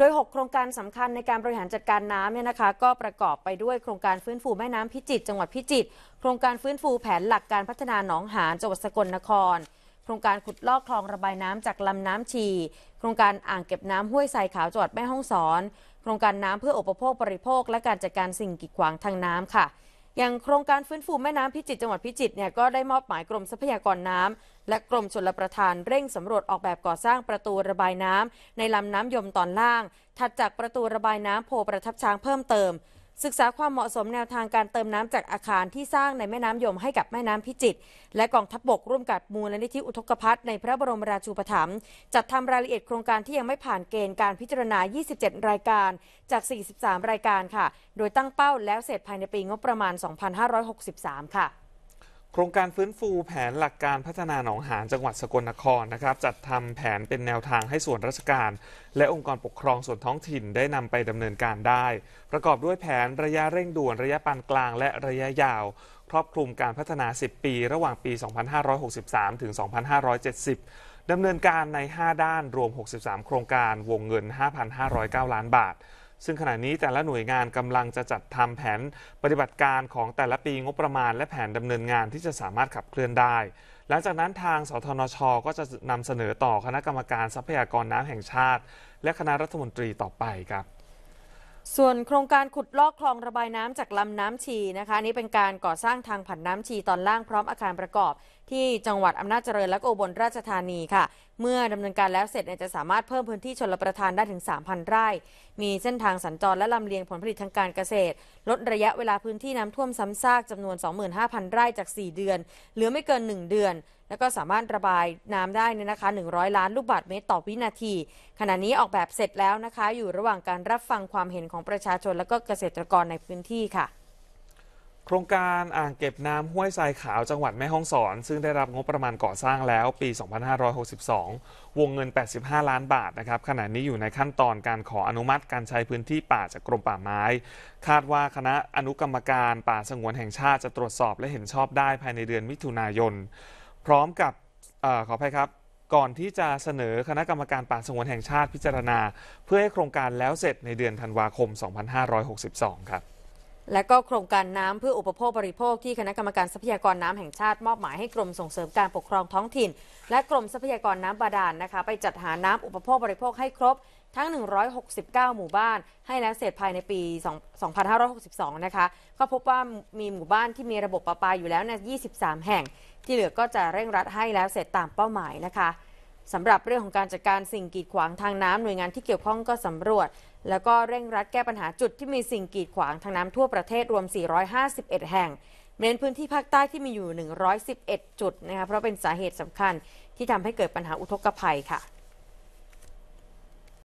โดย 6 โครงการสำคัญในการบริหารจัดการน้ำเนี่ยนะคะ ก็ประกอบไปด้วยโครงการฟื้นฟูแม่น้ำพิจิตร จังหวัดพิจิตร โครงการฟื้นฟูแผนหลักการพัฒนาหนองหาน จังหวัดสกลนคร โครงการขุดลอกคลองระบายน้ำจากลำน้ำชีโครงการอ่างเก็บน้ำห้วยทรายขาวจังหวัดแม่ฮ่องสอน โครงการน้ำเพื่ออุปโภคบริโภค และการจัดการสิ่งกีดขวางทางน้ำค่ะอย่างโครงการฟื้นฟูแม่น้ำพิจิตรจังหวัดพิจิตรเนี่ย ก็ได้มอบหมายกรมทรัพยากรน้ำและกรมชลประทานเร่งสำรวจออกแบบก่อสร้างประตูระบายน้ำในลำน้ำยมตอนล่าง ถัดจากประตูระบายน้ำโพประทับช้างเพิ่มเติมศึกษาความเหมาะสมแนวทางการเติมน้ำจากอาคารที่สร้างในแม่น้ำยมให้กับแม่น้ำพิจิตรและกองทัพบบกร่วมกับมูลนิธิอุทกภัฒในพระบรมราชูปถัมภ์จัดทำรายละเอียดโครงการที่ยังไม่ผ่านเกณฑ์การพิจารณา 27 รายการจาก 43 รายการค่ะ โดยตั้งเป้าแล้วเสร็จภายในปีงบประมาณ 2563 ค่ะครงการฟื้นฟูแผนหลักการพัฒนาหนองหานจังหวัดสกลนครนะครับจัดทำแผนเป็นแนวทางให้ส่วนราชการ และองค์กรปกครองส่วนท้องถิ่นได้นำไปดำเนินการได้ ประกอบด้วยแผนระยะเร่งด่วนระยะปานกลางและระยะยาว ครอบคลุมการพัฒนา 10 ปีระหว่างปี 2563 ถึง 2570ดำเนินการใน 5 ด้านรวม 63 โครงการวงเงิน 5,509 ล้านบาทซึ่งขณะนี้แต่ละหน่วยงานกำลังจะจัดทำแผนปฏิบัติการของแต่ละปีงบประมาณและแผนดำเนินงานที่จะสามารถขับเคลื่อนได้ หลังจากนั้นทางสทนช ก็จะนำเสนอต่อคณะกรรมการทรัพยากรน้ำแห่งชาติและคณะรัฐมนตรีต่อไปครับส่วนโครงการขุดลอกคลองระบายน้ำจากลำน้ำชีนะคะ นี้เป็นการก่อสร้างทางผ่านน้ำชี ตอนล่างพร้อมอาคารประกอบ ที่จังหวัดอำนาจเจริญและโอบลราชธานีค่ะ เมื่อดำเนินการแล้วเสร็จจะสามารถเพิ่มพื้นที่ชนประทานได้ถึง 3,000 ไร่ มีเส้นทางสัญจรและลำเลียงผลผลิตทางการเกษตร ลดระยะเวลาพื้นที่น้ำท่วม ซ้ำซากจำนวน 25,000 ไร่จาก 4 เดือนเหลือไม่เกิน 1 เดือนแล้วก็สามารถระบายน้ำได้นี่นะคะ100 ล้านลูกบาศก์เมตร ต่อวินาที ขณะนี้ออกแบบเสร็จแล้วนะคะ อยู่ระหว่างการรับฟังความเห็นของประชาชนและก็เกษตรกรในพื้นที่ค่ะ โครงการอ่างเก็บน้ำห้วยทรายขาวจังหวัดแม่ฮ่องสอน ซึ่งได้รับงบประมาณก่อสร้างแล้วปี 2562 วงเงิน 85 ล้านบาทนะครับขณะนี้อยู่ในขั้นตอนการขออนุมัติการใช้พื้นที่ป่าจากกรมป่าไม้ คาดว่าคณะอนุกรรมการป่าสงวนแห่งชาติจะตรวจสอบและเห็นชอบได้ภายในเดือนมิถุนายนพร้อมกับอขออภัยครับ ก่อนที่จะเสนอคณะกรรมการป่าสงวนแห่งชาติพิจารณา เพื่อให้โครงการแล้วเสร็จในเดือนธันวาคม 2562 ครับและก็โครงการน้ำเพื่ออุปโภคบริโภคที่คณะกรรมการทรัพยากรน้ำแห่งชาติมอบหมายให้กรมส่งเสริมการปกครองท้องถิ่น และกรมทรัพยากรน้ำบาดาลนนะคะไปจัดหาน้ำอุปโภคบริโภคให้ครบทั้ง 169 หมู่บ้าน ให้แล้วเสร็จภายในปี 2562 นะคะก็พบว่ามีหมู่บ้านที่มีระบบประปาอยู่แล้วใน23 แห่ง ที่เหลือก็จะเร่งรัดให้แล้วเสร็จตามเป้าหมายนะคะสำหรับเรื่องของการจัดการสิ่งกีดขวางทางน้ำหน่วยงานที่เกี่ยวข้องก็สำรวจ แล้วก็เร่งรัดแก้ปัญหาจุดที่มีสิ่งกีดขวางทางน้ำทั่วประเทศรวม 451 แห่ง เน้นพื้นที่ภาคใต้ที่มีอยู่ 111 จุดนะคะ เพราะเป็นสาเหตุสำคัญที่ทำให้เกิดปัญหาอุทกภัยค่ะ